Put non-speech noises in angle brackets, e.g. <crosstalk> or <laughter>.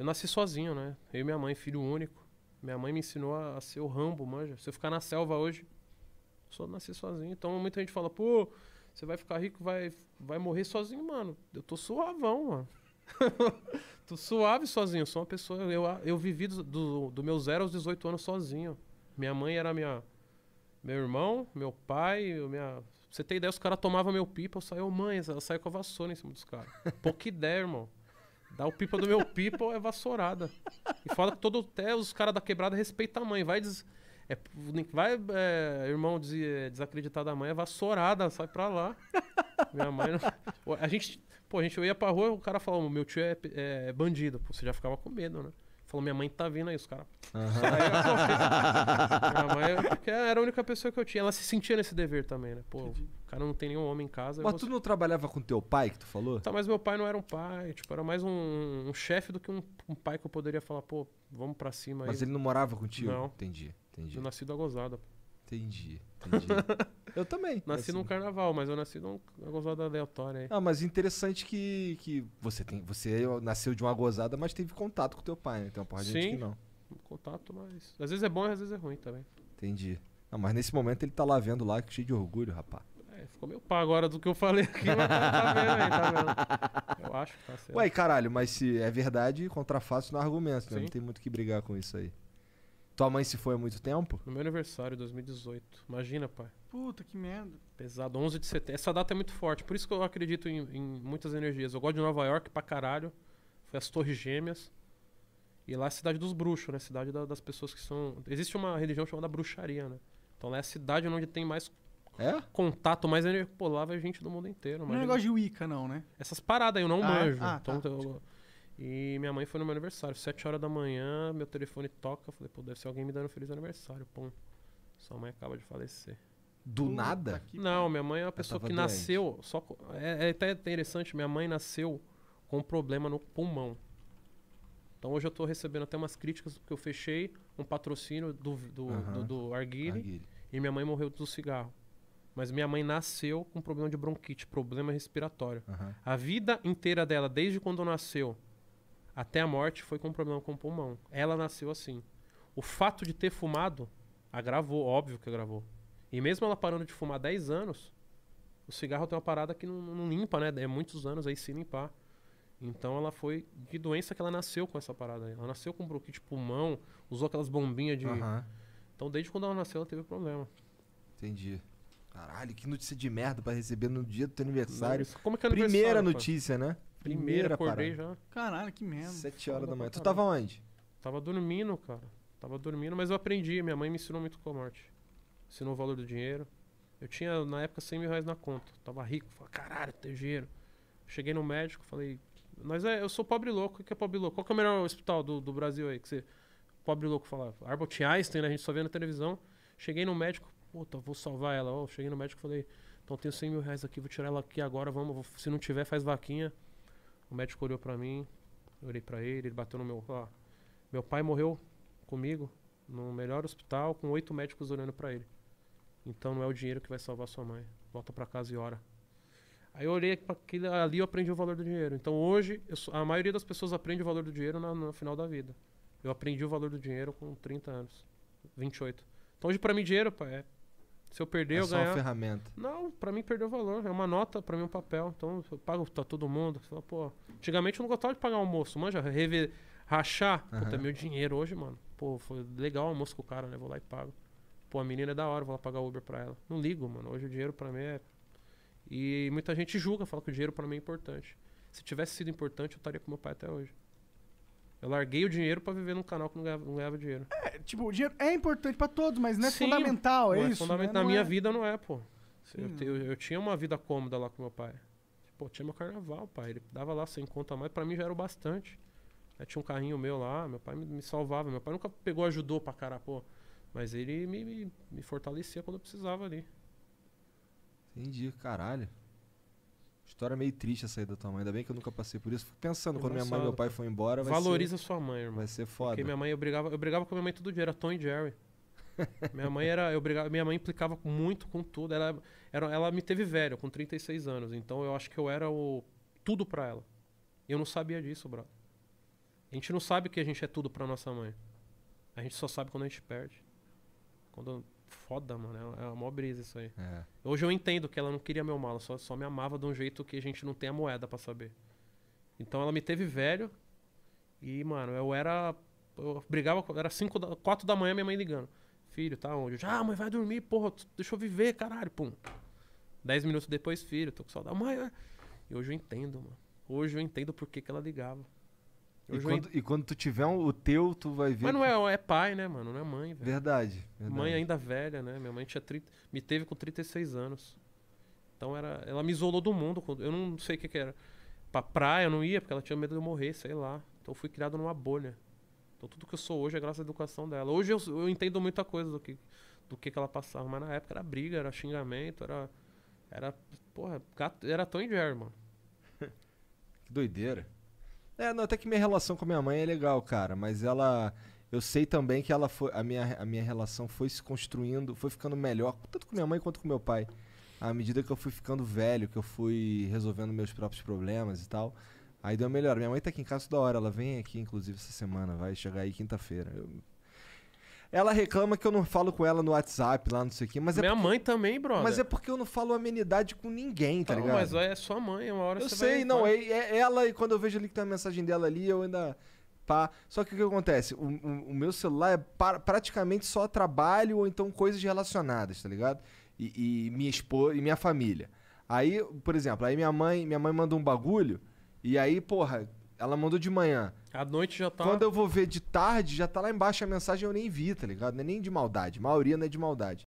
Eu nasci sozinho, né? Eu e minha mãe, filho único. Minha mãe me ensinou a, a ser o Rambo, manja. Se eu ficar na selva hoje, só nasci sozinho. Então muita gente fala, pô, você vai ficar rico, vai, vai morrer sozinho, mano. Eu tô suavão, mano. <laughs> tô suave sozinho. Sou uma pessoa. Eu, eu vivi do, do, do meu zero aos 18 anos sozinho. Minha mãe era minha. Meu irmão, meu pai, minha. você tem ideia, os caras tomavam meu pipa, eu saía, mãe, ela saía com a vassoura em cima dos caras. <laughs> Pouca ideia, irmão. Dá o pipa do meu pipa é vassourada. E fala que todo, até os caras da quebrada respeitam a mãe. Vai, des, é, vai é, irmão des, é, desacreditar da mãe, é vassourada, sai pra lá. Minha mãe. Não... <laughs> A gente, pô, a gente eu ia pra rua e o cara falava: meu tio é, é bandido. Pô, você já ficava com medo, né? Falou, minha mãe tá vindo aí, os caras. <laughs> Uhum. minha mãe, é é porque era a única pessoa que eu tinha. Ela se sentia nesse dever também, né? Pô, Entendi. o cara não tem nenhum homem em casa. Mas você... tu não trabalhava com teu pai, que tu falou? Tá, mas meu pai não era um pai. Tipo, era mais um, um chefe do que um, um, pai que eu poderia falar, pô, vamos pra cima aí. Mas ele não morava contigo? Não. Entendi, entendi. Eu nasci da gozada, pô. Entendi, entendi. <laughs> eu também. Nasci assim. num carnaval, mas eu nasci numa gozada aleatória aí. Ah, mas interessante que, que você tem. Você é, nasceu de uma gozada, mas teve contato com teu pai, né? Então, porra, Sim, gente que não. Contato, mas. Às vezes é bom e às vezes é ruim também. Entendi. Ah, mas nesse momento ele tá lá vendo lá, cheio de orgulho, rapaz. É, ficou meio pá agora do que eu falei aqui, mas tá, tá vendo aí, tá vendo? <laughs> Eu acho que tá certo. Ué, caralho, mas se é verdade, contrafácil não é argumento, né? Não tem muito que brigar com isso aí. Tua mãe se foi há muito tempo? No meu aniversário, 2018. Imagina, pai. Puta, que merda. Pesado, 11 de setembro. Essa data é muito forte. Por isso que eu acredito em, em muitas energias. Eu gosto de Nova York pra caralho. Foi as Torres Gêmeas. E lá é a cidade dos bruxos, né? Cidade da, das pessoas que são. Existe uma religião chamada bruxaria, né? Então lá é a cidade onde tem mais é? contato, mais energia. Pô, lá vai gente do mundo inteiro. Imagina. Não é negócio de Wicca, não, né? Essas paradas aí eu não ah, é? manjo. Ah, então tá. eu e minha mãe foi no meu aniversário, 7 horas da manhã, meu telefone toca, falei, pô, deve ser alguém me dando um feliz aniversário, pum. Sua mãe acaba de falecer. Do Puta nada? Que... Não, minha mãe é uma pessoa que doente. nasceu. Só, é, é, até interessante, minha mãe nasceu com um problema no pulmão. Então hoje eu estou recebendo até umas críticas porque eu fechei um patrocínio do, do, uhum. do, do Arguile, Arguile. e minha mãe morreu do cigarro. Mas minha mãe nasceu com problema de bronquite, problema respiratório. Uhum. A vida inteira dela, desde quando nasceu, até a morte foi com um problema com o pulmão. Ela nasceu assim. O fato de ter fumado agravou, óbvio que agravou. E mesmo ela parando de fumar 10 anos, o cigarro tem uma parada que não, não limpa, né? É muitos anos aí se limpar. Então ela foi de doença que ela nasceu com essa parada aí. Ela nasceu com bronquite pulmão, usou aquelas bombinhas de. Uhum. Então desde quando ela nasceu ela teve problema. Entendi. Caralho, que notícia de merda para receber no dia do teu aniversário. Como é que é aniversário? Primeira notícia, né? Primeira, Primeira acordei parada. já. Caralho, que merda. Sete horas da manhã. Tu tava onde? Tava dormindo, cara. Tava dormindo, mas eu aprendi. Minha mãe me ensinou muito com a morte. Ensinou o valor do dinheiro. Eu tinha, na época, 100 mil reais na conta. Tava rico. Falei, caralho, tem dinheiro. Cheguei no médico, falei, mas é, eu sou pobre louco. O que é pobre louco? Qual que é o melhor hospital do, do Brasil aí? Que você, pobre louco, fala. Albert Einstein, né? A gente só vê na televisão. Cheguei no médico, puta, vou salvar ela. Oh, cheguei no médico e falei, então tenho 100 mil reais aqui, vou tirar ela aqui agora, vamos. se não tiver, faz vaquinha. O médico olhou para mim, eu olhei para ele, ele bateu no meu. Ó, meu pai morreu comigo no melhor hospital com oito médicos olhando para ele. Então não é o dinheiro que vai salvar sua mãe. Volta para casa e ora. Aí eu olhei para aquilo ali eu aprendi o valor do dinheiro. Então hoje, eu, a maioria das pessoas aprende o valor do dinheiro na, no final da vida. Eu aprendi o valor do dinheiro com 30 anos, 28. Então hoje para mim dinheiro, pai, é se eu perder, é eu só ganhar. uma ferramenta. Não, para mim perdeu valor. É uma nota, para mim é um papel. Então eu pago pra tá todo mundo. pô, antigamente eu não gostava de pagar almoço, manja, rever, rachar. Uhum. Puta, meu dinheiro hoje, mano. Pô, foi legal o almoço com o cara, né? Vou lá e pago. Pô, a menina é da hora, vou lá pagar Uber pra ela. Não ligo, mano. Hoje o dinheiro para mim é. E muita gente julga, fala que o dinheiro para mim é importante. Se tivesse sido importante, eu estaria com meu pai até hoje. Eu larguei o dinheiro para viver num canal que não ganhava, não ganhava, dinheiro. É, tipo, o dinheiro é importante para todos, mas não é Sim, fundamental, é, é isso? Fundamental. Né? Na minha é. vida não é, pô. Eu, eu, eu, tinha uma vida cômoda lá com meu pai. Pô, tinha meu carnaval, pai. Ele dava lá sem conta mais, para mim já era o bastante. Aí tinha um carrinho meu lá, meu pai me, me salvava. Meu pai nunca pegou, ajudou pra cara, pô. Mas ele me, me, me fortalecia quando eu precisava ali. Entendi, caralho. História meio triste essa aí da tua mãe. Ainda bem que eu nunca passei por isso. Fico pensando, quando minha mãe e meu pai foram embora, vai Valoriza ser... sua mãe, irmão. Vai ser foda. Porque minha mãe, eu brigava, eu brigava com minha mãe todo dia, era Tom e Jerry. <laughs> minha mãe era. Eu brigava, minha mãe implicava muito com tudo. Ela, era, ela me teve velho, com 36 anos. Então eu acho que eu era o. tudo pra ela. E eu não sabia disso, brother. A gente não sabe que a gente é tudo pra nossa mãe. A gente só sabe quando a gente perde. Quando foda, mano. É, é uma mó brisa isso aí. É. Hoje eu entendo que ela não queria meu mal, só, só me amava de um jeito que a gente não tem a moeda para saber. Então ela me teve velho e, mano, eu era. Eu brigava, era 5, 4 da manhã minha mãe ligando. Filho, tá onde? já, ah, mãe, vai dormir, porra, deixa eu viver, caralho, pum. Dez minutos depois, filho, tô com saudade. Mãe, é. e hoje eu entendo, mano. Hoje eu entendo por que, que ela ligava. E quando, e, quando, tu tiver um, o teu, tu vai ver. Mas não que... é, é pai, né, mano? Não é mãe. Verdade, verdade, Mãe ainda velha, né? Minha mãe tinha 30, me teve com 36 anos. Então era, ela me isolou do mundo. Eu não sei o que, que era. Pra praia eu não ia, porque ela tinha medo de eu morrer, sei lá. Então eu fui criado numa bolha. Então tudo que eu sou hoje é graças à educação dela. Hoje eu, eu entendo muita coisa do que, do que, que ela passava. Mas na época era briga, era xingamento, era. Era. Porra, gato, era tão Jerry, mano. <laughs> que doideira. É, não, até que minha relação com a minha mãe é legal, cara, mas ela. Eu sei também que ela foi, a, minha, a minha relação foi se construindo, foi ficando melhor, tanto com minha mãe quanto com meu pai. À medida que eu fui ficando velho, que eu fui resolvendo meus próprios problemas e tal. Aí deu melhor. Minha mãe tá aqui em casa toda hora, ela vem aqui, inclusive, essa semana, vai chegar aí quinta-feira. Ela reclama que eu não falo com ela no WhatsApp, lá, não sei o quê. Mas é Minha é porque... mãe também, brother. Mas é porque eu não falo amenidade com ninguém, tá não, ligado? Mas é sua mãe, uma hora eu você sei, vai... não. É, é, ela, e quando eu vejo ali que tem tá a mensagem dela ali, eu ainda. Pá. Só que o que acontece? O, o, o meu celular é praticamente só trabalho ou então coisas relacionadas, tá ligado? E, e minha esposa e minha família. Aí, por exemplo, aí minha mãe, minha mãe manda um bagulho, e aí, porra, ela mandou de manhã. À noite já tá. Quando eu vou ver de tarde, já tá lá embaixo a mensagem eu nem vi, tá ligado? Não é nem de maldade. A maioria não é de maldade.